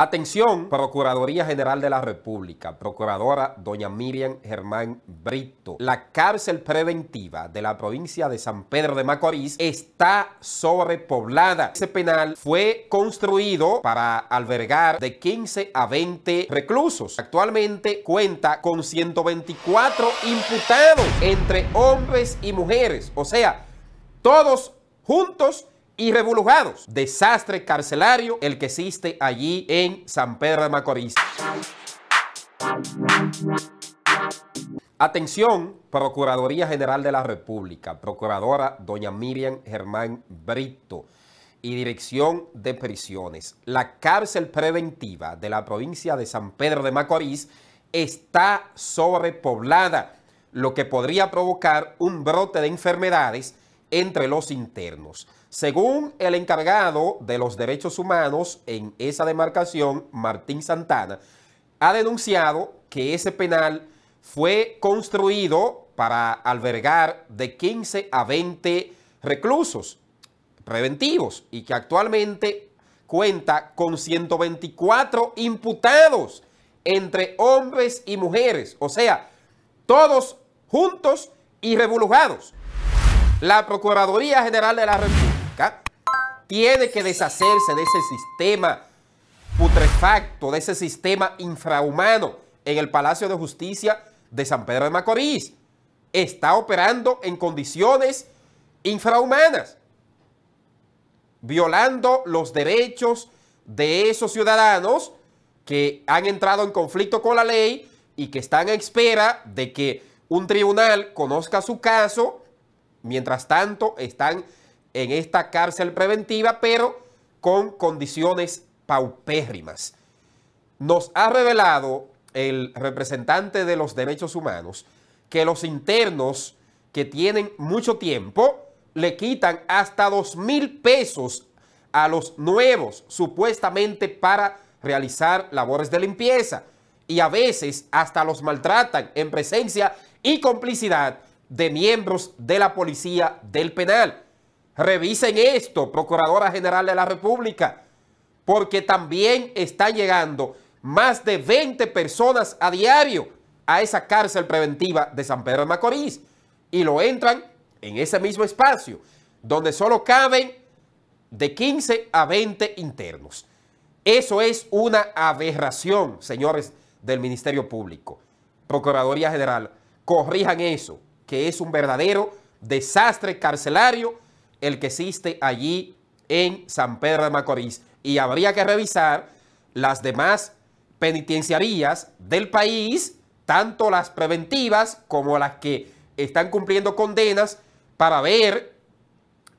Atención, Procuraduría General de la República, Procuradora Doña Miriam Germán Brito. La cárcel preventiva de la provincia de San Pedro de Macorís está sobrepoblada. Ese penal fue construido para albergar de 15 a 20 reclusos. Actualmente cuenta con 124 imputados entre hombres y mujeres, o sea, todos juntos y revolujados. Desastre carcelario el que existe allí en San Pedro de Macorís. Atención, Procuraduría General de la República, Procuradora Doña Miriam Germán Brito y Dirección de Prisiones. La cárcel preventiva de la provincia de San Pedro de Macorís está sobrepoblada, lo que podría provocar un brote de enfermedades entre los internos. Según el encargado de los derechos humanos en esa demarcación, Martín Santana, ha denunciado que ese penal fue construido para albergar de 15 a 20 reclusos preventivos y que actualmente cuenta con 124 imputados entre hombres y mujeres, o sea, todos juntos y revolujados. La Procuraduría General de la República tiene que deshacerse de ese sistema putrefacto, de ese sistema infrahumano en el Palacio de Justicia de San Pedro de Macorís. Está operando en condiciones infrahumanas, violando los derechos de esos ciudadanos que han entrado en conflicto con la ley y que están a espera de que un tribunal conozca su caso Mientras tanto, están en esta cárcel preventiva, pero con condiciones paupérrimas. Nos ha revelado el representante de los derechos humanos que los internos que tienen mucho tiempo le quitan hasta dos mil pesos a los nuevos, supuestamente para realizar labores de limpieza. Y a veces hasta los maltratan en presencia y complicidad de miembros de la policía del penal. Revisen esto, Procuradora General de la República, porque también están llegando más de 20 personas a diario a esa cárcel preventiva de San Pedro de Macorís y lo entran en ese mismo espacio donde solo caben de 15 a 20 internos. Eso es una aberración, señores del Ministerio Público. Procuraduría General, corrijan eso que es un verdadero desastre carcelario el que existe allí en San Pedro de Macorís. Y habría que revisar las demás penitenciarías del país, tanto las preventivas como las que están cumpliendo condenas, para ver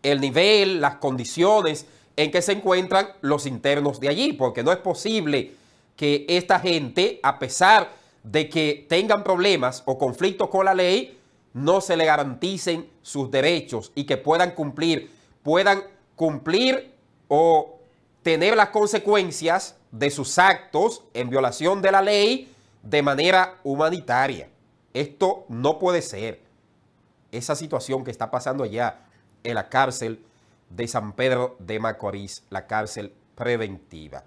el nivel, las condiciones en que se encuentran los internos de allí, porque no es posible que esta gente, a pesar de que tengan problemas o conflictos con la ley, no se le garanticen sus derechos y que puedan cumplir, puedan cumplir o tener las consecuencias de sus actos en violación de la ley de manera humanitaria. Esto no puede ser. Esa situación que está pasando allá en la cárcel de San Pedro de Macorís, la cárcel preventiva.